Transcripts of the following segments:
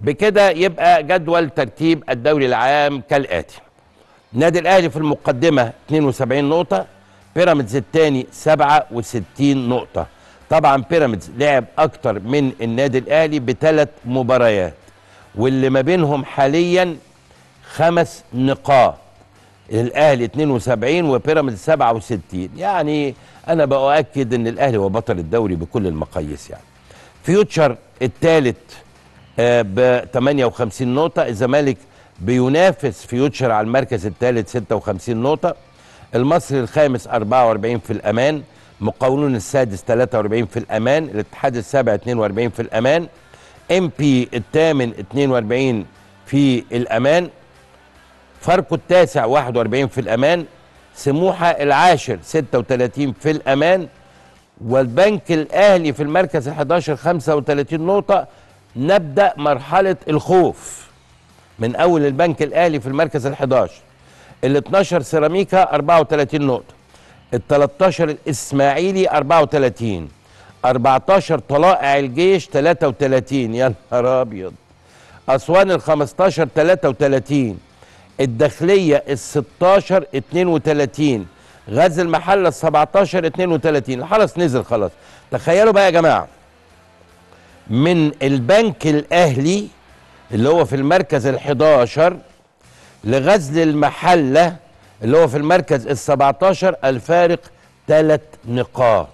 بكده يبقى جدول ترتيب الدوري العام كالاتي النادي الاهلي في المقدمه 72 نقطه بيراميدز الثاني 67 نقطه طبعا بيراميدز لعب اكتر من النادي الاهلي بثلاث مباريات واللي ما بينهم حاليا خمس نقاط الاهلي 72 وبيراميدز 67 يعني انا باؤكد ان الاهلي هو بطل الدوري بكل المقاييس يعني فيوتشر الثالث ب 58 نقطة الزمالك بينافس فيوتشر على المركز الثالث 56 نقطة المصري الخامس 44 في الأمان مقاولون السادس 43 في الأمان الاتحاد السابع 42 في الأمان ام بي الثامن 42 في الأمان فاركو التاسع 41 في الأمان سموحة العاشر 36 في الأمان والبنك الأهلي في المركز ال 11 35 نقطة نبدا مرحله الخوف من اول البنك الاهلي في المركز ال11 ال 12 سيراميكا 34 نقطه ال 13 الاسماعيلي 34 14 طلائع الجيش 33 يا نهار ابيض اسوان ال 15 33 الداخليه ال 16 32 غزل المحله ال 17 32 الحرس نزل خلاص تخيلوا بقى يا جماعه من البنك الأهلي اللي هو في المركز ال11 لغزل المحلة اللي هو في المركز ال17 الفارق ثلاث نقاط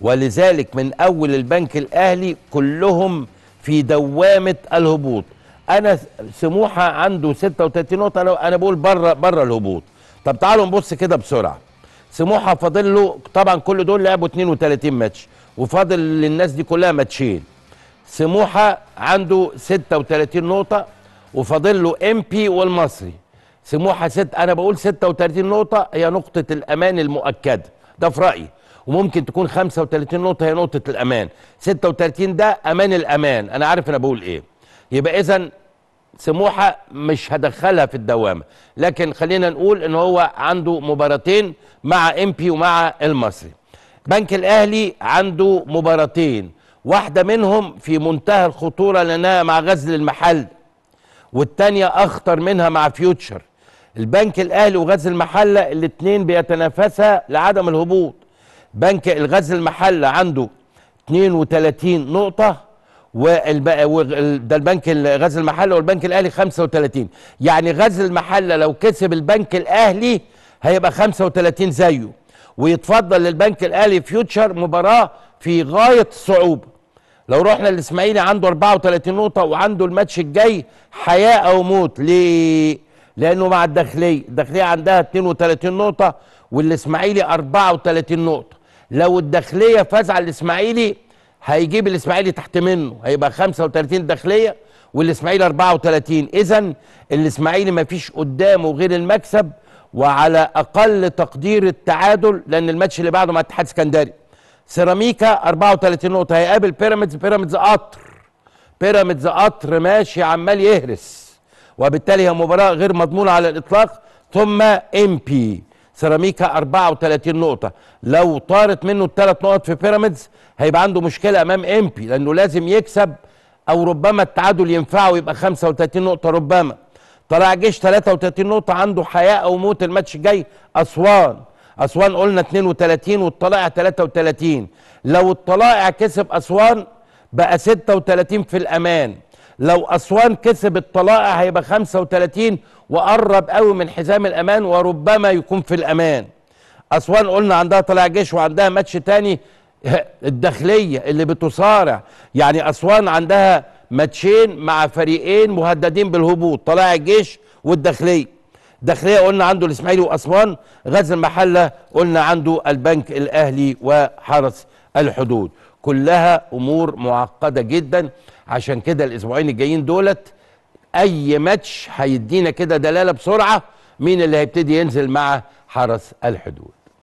ولذلك من أول البنك الأهلي كلهم في دوامة الهبوط أنا سموحة عنده 36 نقطة أنا, أنا بقول بره بره الهبوط طب تعالوا نبص كده بسرعة سموحة فاضل له طبعا كل دول لعبوا 32 ماتش وفاضل للناس دي كلها ماتشين سموحه عنده 36 نقطه وفاضل له ام بي والمصري سموحه ست انا بقول 36 نقطه هي نقطه الامان المؤكده ده في رايي وممكن تكون 35 نقطه هي نقطه الامان 36 ده امان الامان انا عارف انا بقول ايه يبقى اذا سموحه مش هدخلها في الدوامه لكن خلينا نقول ان هو عنده مباراتين مع ام بي ومع المصري بنك الاهلي عنده مباراتين واحدة منهم في منتهى الخطورة لأنها مع غزل المحل والتانية أخطر منها مع فيوتشر البنك الأهلي وغزل المحلة الاتنين بيتنافسا لعدم الهبوط بنك الغزل المحلة عنده 32 نقطة والب... ده البنك غزل المحلة والبنك الأهلي 35 يعني غزل المحلة لو كسب البنك الأهلي هيبقى 35 زيه ويتفضل للبنك الأهلي فيوتشر مباراة في غاية الصعوبة لو رحنا الاسماعيلي عنده 34 نقطه وعنده الماتش الجاي حياه او موت ليه لانه مع الداخليه الداخليه عندها 32 نقطه والاسماعيلي 34 نقطه لو الداخليه فاز على الاسماعيلي هيجيب الاسماعيلي تحت منه هيبقى 35 داخليه والاسماعيلي 34 اذا الاسماعيلي ما فيش قدامه غير المكسب وعلى اقل تقدير التعادل لان الماتش اللي بعده مع اتحاد اسكندريه سيراميكا 34 نقطه هيقابل بيراميدز بيراميدز قطر بيراميدز قطر ماشي عمال يهرس وبالتالي هي مباراه غير مضمونه على الاطلاق ثم امبي سيراميكا 34 نقطة لو طارت منه الثلاث نقط في بيراميدز هيبقى عنده مشكلة أمام إمبي لأنه لازم يكسب أو ربما التعادل ينفعه يبقى 35 نقطة ربما طلع جيش 33 نقطة عنده حياة أو موت الماتش الجاي أسوان أسوان قلنا 32 والطلائع 33 لو الطلائع كسب أسوان بقى 36 في الأمان لو أسوان كسب الطلائع هيبقى 35 وقرب قوي من حزام الأمان وربما يكون في الأمان أسوان قلنا عندها طلائع جيش وعندها ماتش تاني الداخلية اللي بتصارع يعني أسوان عندها ماتشين مع فريقين مهددين بالهبوط طلائع الجيش والداخليه داخليه قلنا عنده الاسماعيلي واسوان غزل المحله قلنا عنده البنك الاهلي وحرس الحدود كلها امور معقده جدا عشان كده الاسبوعين الجايين دولت اي ماتش هيدينا كده دلاله بسرعه مين اللي هيبتدي ينزل مع حرس الحدود